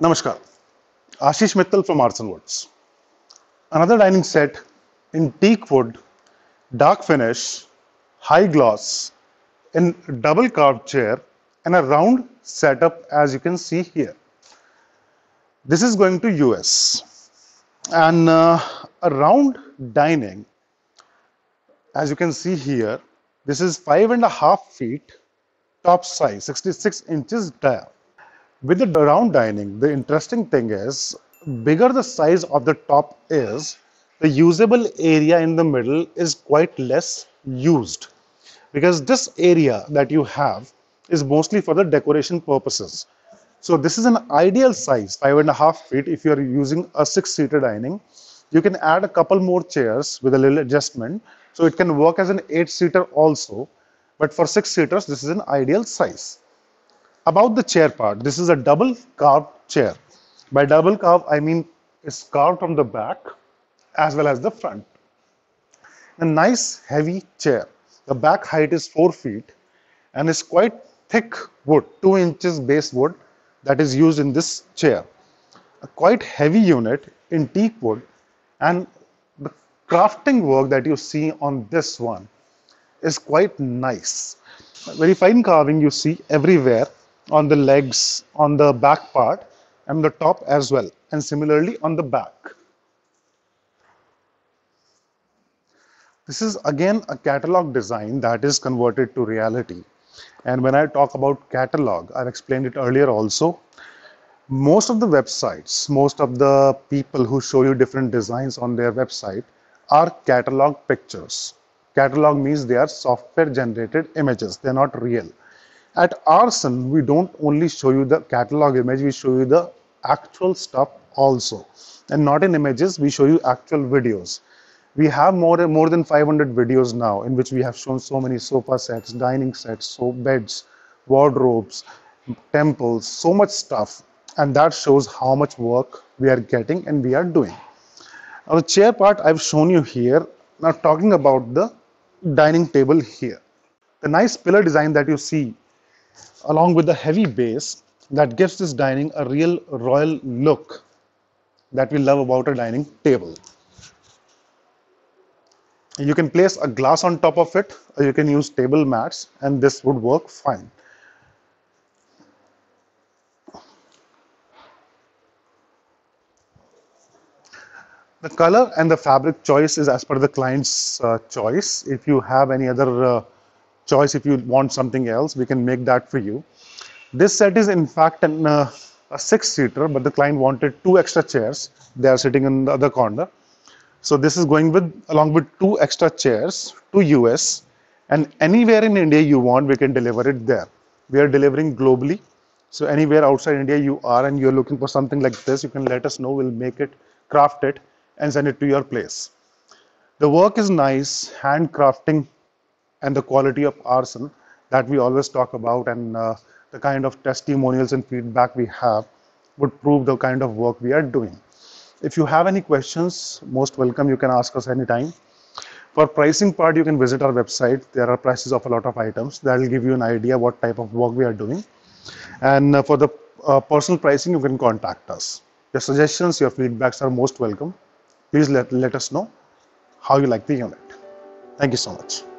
Namaskar, Ashish Mittal from Arts and Woods. Another dining set in teak wood, dark finish, high gloss, in double carved chair and a round setup as you can see here. This is going to US and uh, a round dining as you can see here this is five and a half feet top size 66 inches dia with the round dining, the interesting thing is, bigger the size of the top is, the usable area in the middle is quite less used because this area that you have is mostly for the decoration purposes. So this is an ideal size, five and a half feet. If you're using a six-seater dining, you can add a couple more chairs with a little adjustment. So it can work as an eight-seater also. But for six-seaters, this is an ideal size. About the chair part, this is a double carved chair. By double carved, I mean it's carved from the back as well as the front. A nice heavy chair. The back height is 4 feet and it's quite thick wood, 2 inches base wood that is used in this chair. A quite heavy unit in teak wood and the crafting work that you see on this one is quite nice. Very fine carving you see everywhere on the legs, on the back part, and the top as well, and similarly on the back. This is again a catalog design that is converted to reality. And when I talk about catalog, I've explained it earlier also. Most of the websites, most of the people who show you different designs on their website are catalog pictures. Catalog means they are software generated images, they're not real. At Arson, we don't only show you the catalog image, we show you the actual stuff also. And not in images, we show you actual videos. We have more, more than 500 videos now in which we have shown so many sofa sets, dining sets, so beds, wardrobes, temples, so much stuff. And that shows how much work we are getting and we are doing. Now the chair part I've shown you here. Now talking about the dining table here. The nice pillar design that you see along with the heavy base that gives this dining a real royal look that we love about a dining table. You can place a glass on top of it or you can use table mats and this would work fine. The color and the fabric choice is as per the client's uh, choice. If you have any other uh, choice if you want something else we can make that for you this set is in fact an, uh, a six seater but the client wanted two extra chairs they are sitting in the other corner so this is going with along with two extra chairs to us and anywhere in india you want we can deliver it there we are delivering globally so anywhere outside india you are and you're looking for something like this you can let us know we'll make it craft it and send it to your place the work is nice handcrafting and the quality of arson that we always talk about and uh, the kind of testimonials and feedback we have would prove the kind of work we are doing. If you have any questions, most welcome, you can ask us anytime. For pricing part, you can visit our website. There are prices of a lot of items. That will give you an idea what type of work we are doing. And uh, for the uh, personal pricing, you can contact us. Your suggestions, your feedbacks are most welcome. Please let, let us know how you like the unit. Thank you so much.